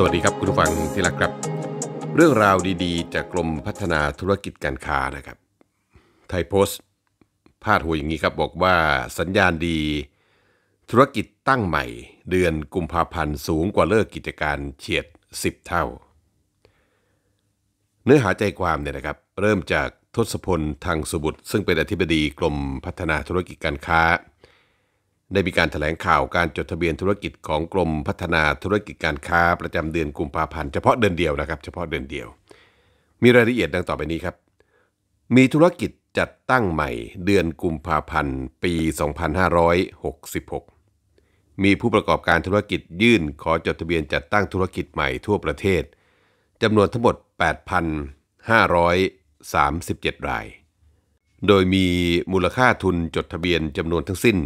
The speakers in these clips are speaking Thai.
สวัสดีครับคุณผู้ฟังที่รักครับ เรื่องราวดีๆ จากกรมพัฒนาธุรกิจการค้านะครับไทยโพสต์พาดหัวอย่างนี้ครับบอกว่าสัญญาณดี ธุรกิจตั้งใหม่ เดือนกุมภาพันธ์สูงกว่าเลิกกิจการเฉียด 10 เท่า เนื้อหาใจความเนี่ยนะครับเริ่มจากทศพลทางสุบุตร ซึ่งเป็นอธิบดีกรมพัฒนาธุรกิจการค้าได้มีการถแถลงข่าวการจดทะเบียนธุรกิจของกรมพัฒนาธุรกิจการค้าประจำเดือนกุมภาพันธ์เฉพาะเดือนเดียวนะครับเฉพาะเดือนเดียว มีรายละเอียดดังต่อไปนี้ครับ มีธุรกิจจัดตั้งใหม่เดือนกุมภาพันธ์ปี 2566 มีผู้ประกอบการธุรกิจยื่นขอจดทะเบียนจัดตั้งธุรกิจใหม่ทั่วประเทศจำนวนทั้งหมด 8,537 รายโดยมีมูลค่าทุนจดทะเบียนจำนวนทั้งสิ้น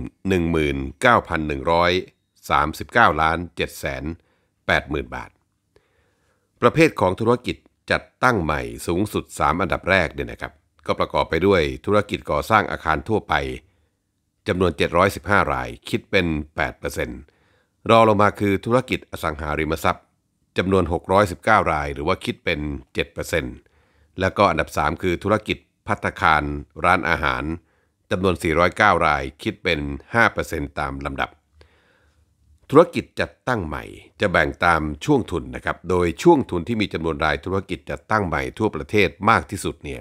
19,139ล้าน7 8 0 0 0 บาท ประเภทของธุรกิจจัดตั้งใหม่สูงสุด 3 อันดับแรกเนี่ยนะครับก็ประกอบไปด้วยธุรกิจก่อสร้างอาคารทั่วไปจำนวน 715 รายคิดเป็น 8%รอลงมาคือธุรกิจอสังหาริมทรัพย์จำนวน 619 ราย หรือว่าคิดเป็น 7%แล้วก็อันดับ3คือธุรกิจพัตคารร้านอาหารจำนวน 409 รายคิดเป็น 5%ตามลำดับ ธุรกิจจัดตั้งใหม่ จะแบ่งตามช่วงทุนนะครับโดยช่วงทุนที่มีจำนวนรายธุรกิจจัดตั้งใหม่ทั่วประเทศมากที่สุดเนี่ย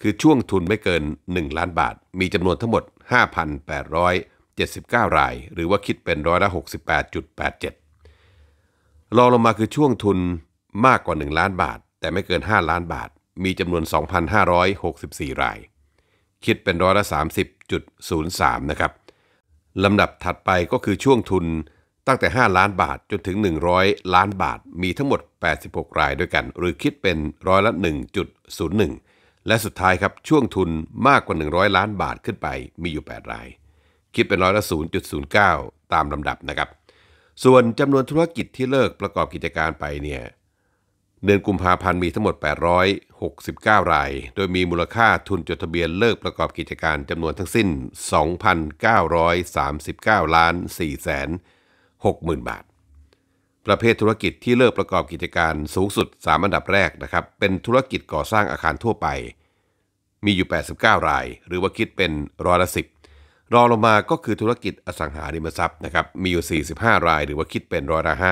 คือช่วงทุนไม่เกิน 1 ล้านบาท มีจำนวนทั้งหมด 5,879 รายหรือว่าคิดเป็นร้อยละ68.87รองลงมาคือช่วงทุนมากกว่า 1 ล้านบาท แต่ไม่เกิน 5 ล้านบาทมีจำนวน 2,564 ราย คิดเป็นร้อยละ 30.03 นะครับ ลำดับถัดไปก็คือช่วงทุนตั้งแต่ 5 ล้านบาทจนถึง 100 ล้านบาทมีทั้งหมด 86 รายด้วยกัน หรือคิดเป็นร้อยละ1.01 และสุดท้ายครับช่วงทุนมากกว่า 100 ล้านบาทขึ้นไป มีอยู่ 8 ราย คิดเป็นร้อยละ 0.09 ตามลำดับนะครับ ส่วนจำนวนธุรกิจที่เลิกประกอบกิจการไปเนี่ยเดือนกุมภาพันธ์มีทั้งหมด69 ราย โดยมีมูลค่าทุนจดทะเบียนเลิกประกอบกิจการจำนวนทั้งสิ้น 2,939ล้าน4แสน60,000 บาท ประเภทธุรกิจที่เลิกประกอบกิจการสูงสุด 3 อันดับแรกนะครับ เป็นธุรกิจก่อสร้างอาคารทั่วไป มีอยู่ 89 ราย หรือว่าคิดเป็นร้อยละสิบรองลงมาก็คือธุรกิจอสังหาริมทรัพย์นะครับ มีอยู่ 45 ราย หรือว่าคิดเป็นร้อยละ5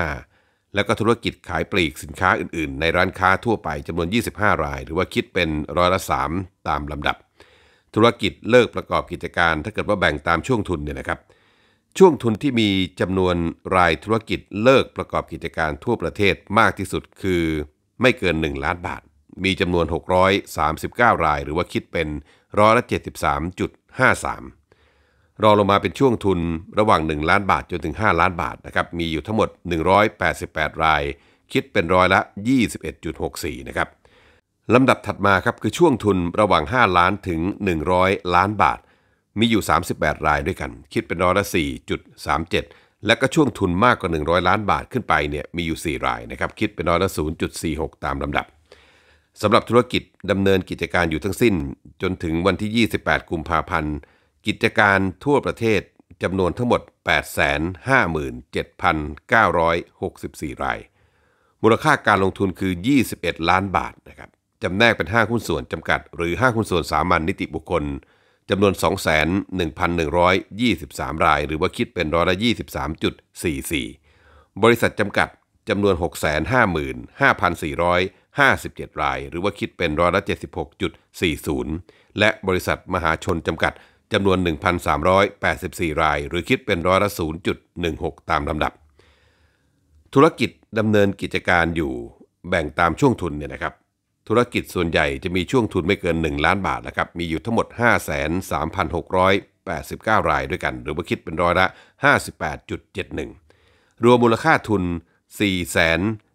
แล้วก็ธุรกิจขายปลีกสินค้าอื่นๆ ในร้านค้าทั่วไปจำนวน 25 รายหรือว่าคิดเป็นร้อยละ3ตามลำดับ ธุรกิจเลิกประกอบกิจการถ้าเกิดว่าแบ่งตามช่วงทุนเนี่ยนะครับ ช่วงทุนที่มีจำนวนรายธุรกิจเลิกประกอบกิจการทั่วประเทศมากที่สุด คือไม่เกิน1ล้านบาท มีจำนวน 639 รายหรือว่าคิดเป็นร้อยละ73.53รอลงมาเป็นช่วงทุนระหว่าง 1 ล้านบาทจนถึง 5 ล้านบาทนะครับมีอยู่ทั้งหมด 188 ราย คิดเป็นร้อยละ 21.64 นะครับลำดับถัดมาครับคือช่วงทุนระหว่าง 5 ล้านถึง 100 ล้านบาท มีอยู่ 38 รายด้วยกัน คิดเป็นร้อยละ 4.37 และก็ช่วงทุนมากกว่า 100 ล้านบาทขึ้นไปเนี่ยมีอยู่ 4 รายนะครับคิดเป็นร้อยละ 0.46 ตามลำดับสำหรับธุรกิจดำเนินกิจการอยู่ทั้งสิ้นจนถึงวันที่ 28 กุมภาพันธ์กิจการทั่วประเทศจำนวนทั้งหมด857,964 ราย มูลค่าการลงทุนคือ 21 ล้านบาทนะครับจำแนกเป็น5หุ้นส่วนจำกัด หรือ5หุ้นส่วนสามัญนนิติบุคคลจำนวน 21,123 ราย หรือว่าคิดเป็นร้อยละ23.44 บริษัทจำกัดจำนวน655,457 ราย หรือว่าคิดเป็นร้อยละ76.40 และบริษัทมหาชนจำกัดจำนวน 1,384 ราย หรือคิดเป็นร้อยละ 0.16 ตามลำดับ ธุรกิจดำเนินกิจการอยู่แบ่งตามช่วงทุนเนี่ยนะครับธุรกิจส่วนใหญ่จะมีช่วงทุนไม่เกิน 1 ล้านบาทนะครับมีอยู่ทั้งหมด 5,3689 รายด้วยกัน หรือว่าคิดเป็นร้อยละ 58.71 รวมมูลค่าทุน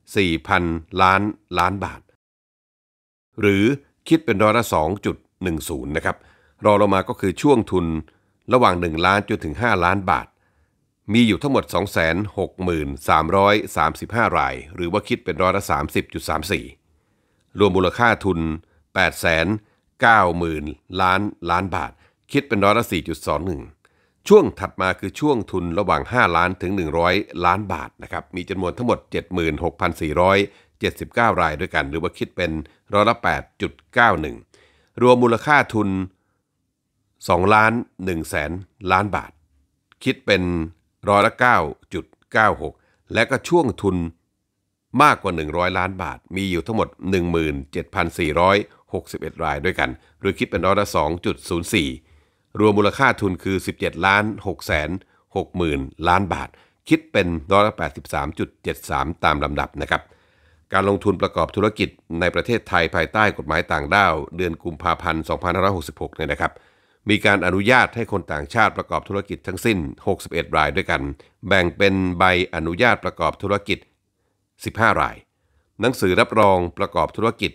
4,4,000 ล้านล้านบาท หรือคิดเป็นร้อยละ2.10 นะครับรอลงมาก็คือช่วงทุนระหว่าง1ล้านจนถึง5ล้านบาท มีอยู่ทั้งหมด263,335ราย หรือว่าคิดเป็นร้อยละ 30.34 รวมมูลค่าทุน890,000ล้านล้านบาท คิดเป็นร้อยละ4.21 ช่วงถัดมาคือช่วงทุนระหว่าง 5 ล้านถึง 100 ล้านบาทนะครับมีจำนวนทั้งหมด 76,479 รายด้วยกันหรือว่าคิดเป็นร้อยละ8.91รวมมูลค่าทุน2ล้าน1แสนล้านบาท คิดเป็นร้อยละ9.96 และก็ช่วงทุนมากกว่า 100 ล้านบาท มีอยู่ทั้งหมด 17,461 รายด้วยกันหรือคิดเป็นร้อยละ2.04 รวมมูลค่าทุนคือ 17ล้าน6แสน6 0,000ล้านบาท คิดเป็นร้อยละ83.73 ตามลำดับนะครับ การลงทุนประกอบธุรกิจในประเทศไทยภายใต้กฎหมายต่างด้าวเดือนกุมภาพันธ์ 2566เนี่ยนะครับมีการอนุญาตให้คนต่างชาติประกอบธุรกิจทั้งสิ้น 61 รายด้วยกัน แบ่งเป็นใบอนุญาตประกอบธุรกิจ 15 ราย หนังสือรับรองประกอบธุรกิจ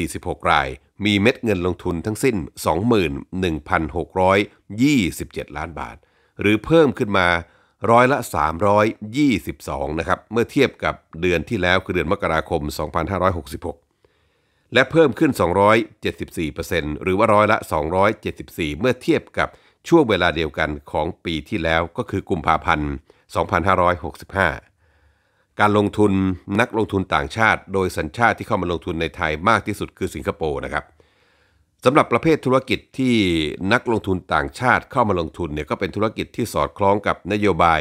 46 ราย มีเม็ดเงินลงทุนทั้งสิ้น 21,627 ล้านบาท หรือเพิ่มขึ้นมาร้อยละ 322 นะครับ เมื่อเทียบกับเดือนที่แล้วคือเดือนมกราคม 2566และเพิ่มขึ้น 274%หรือว่าร้อยละ 274 เมื่อเทียบกับช่วงเวลาเดียวกันของปีที่แล้วก็คือกุมภาพันธ์ 2565 การลงทุนนักลงทุนต่างชาติ โดยสัญชาติที่เข้ามาลงทุนในไทยมากที่สุดคือสิงคโปร์นะครับสำหรับประเภทธุรกิจที่นักลงทุนต่างชาติเข้ามาลงทุนเนี่ยก็เป็นธุรกิจที่สอดคล้องกับนโยบาย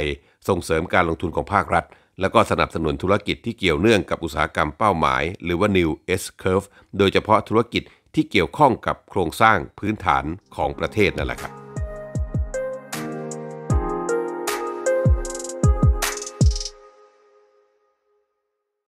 ส่งเสริมการลงทุนของภาครัฐแล้วก็สนับสนุนธุรกิจที่เกี่ยวเนื่องกับอุตสาหกรรมเป้าหมายหรือว่า New S Curve โดยเฉพาะธุรกิจที่เกี่ยวข้องกับโครงสร้างพื้นฐานของประเทศนั่นแหละครับ